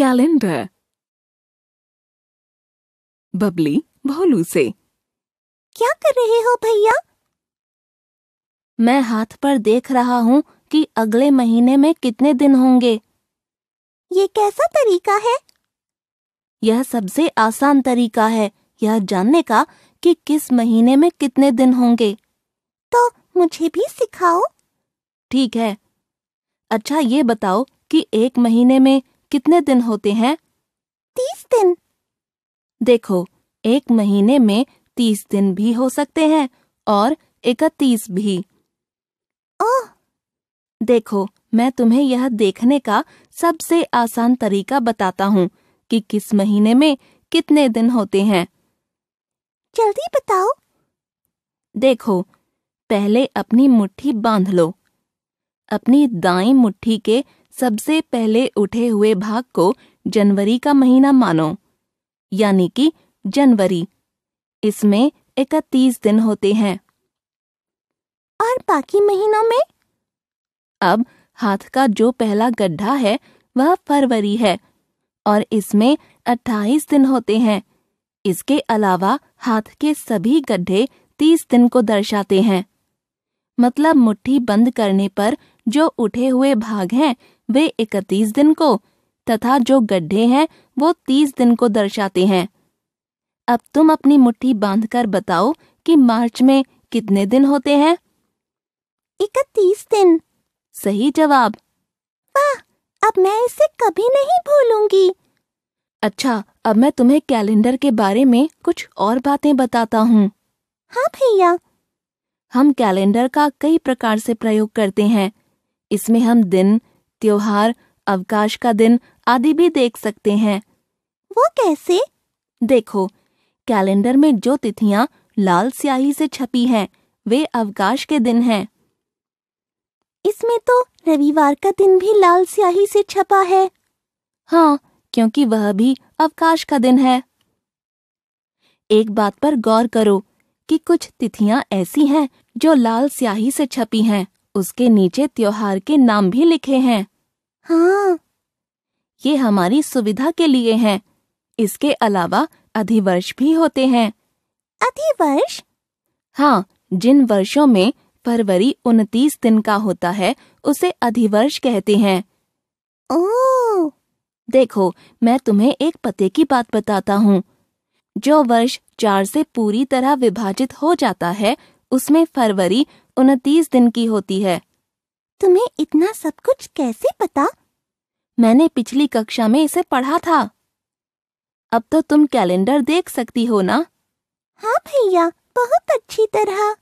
Calendar Babli भोलू से क्या कर रहे हो भैया मैं हाथ पर देख रहा हूँ कि अगले महीने में कितने दिन होंगे ये कैसा तरीका है यह सबसे आसान तरीका है यह जानने का कि किस महीने में कितने दिन होंगे तो मुझे भी सिखाओ ठीक है अच्छा ये बताओ कि एक महीने में कितने दिन होते हैं तीस दिन देखो एक महीने में तीस दिन भी हो सकते हैं और इकतीस भी ओह देखो मैं तुम्हें यह देखने का सबसे आसान तरीका बताता हूँ कि किस महीने में कितने दिन होते हैं जल्दी बताओ देखो पहले अपनी मुट्ठी बांध लो अपनी दाई मुट्ठी के सबसे पहले उठे हुए भाग को जनवरी का महीना मानो यानी कि जनवरी इसमें इकतीस दिन होते हैं और बाकी महीनों में अब हाथ का जो पहला गड्ढा है वह फरवरी है और इसमें अट्ठाईस दिन होते हैं इसके अलावा हाथ के सभी गड्ढे तीस दिन को दर्शाते हैं मतलब मुट्ठी बंद करने पर जो उठे हुए भाग हैं वे इकतीस दिन को तथा जो गड्ढे हैं वो तीस दिन को दर्शाते हैं अब तुम अपनी मुट्ठी बांधकर बताओ कि मार्च में कितने दिन होते हैं इकतीस दिन सही जवाब वाह अब मैं इसे कभी नहीं भूलूंगी अच्छा अब मैं तुम्हें कैलेंडर के बारे में कुछ और बातें बताता हूँ हाँ भैया हम कैलेंडर का कई प्रकार से प्रयोग करते हैं इसमें हम दिन त्योहार अवकाश का दिन आदि भी देख सकते हैं वो कैसे देखो कैलेंडर में जो तिथियां लाल स्याही से छपी हैं वे अवकाश के दिन हैं इसमें तो रविवार का दिन भी लाल स्याही से छपा है हाँ क्योंकि वह भी अवकाश का दिन है एक बात पर गौर करो कि कुछ तिथियां ऐसी हैं जो लाल स्याही से छपी हैं उसके नीचे त्योहार के नाम भी लिखे हैं हाँ ये हमारी सुविधा के लिए हैं। इसके अलावा अधिवर्ष भी होते हैं अधिवर्ष हाँ जिन वर्षों में फरवरी उनतीस दिन का होता है उसे अधिवर्ष कहते हैं ओ देखो मैं तुम्हें एक पते की बात बताता हूँ जो वर्ष चार से पूरी तरह विभाजित हो जाता है उसमें फरवरी उनतीस दिन की होती है तुम्हें इतना सब कुछ कैसे पता मैंने पिछली कक्षा में इसे पढ़ा था अब तो तुम कैलेंडर देख सकती हो ना हाँ भैया बहुत अच्छी तरह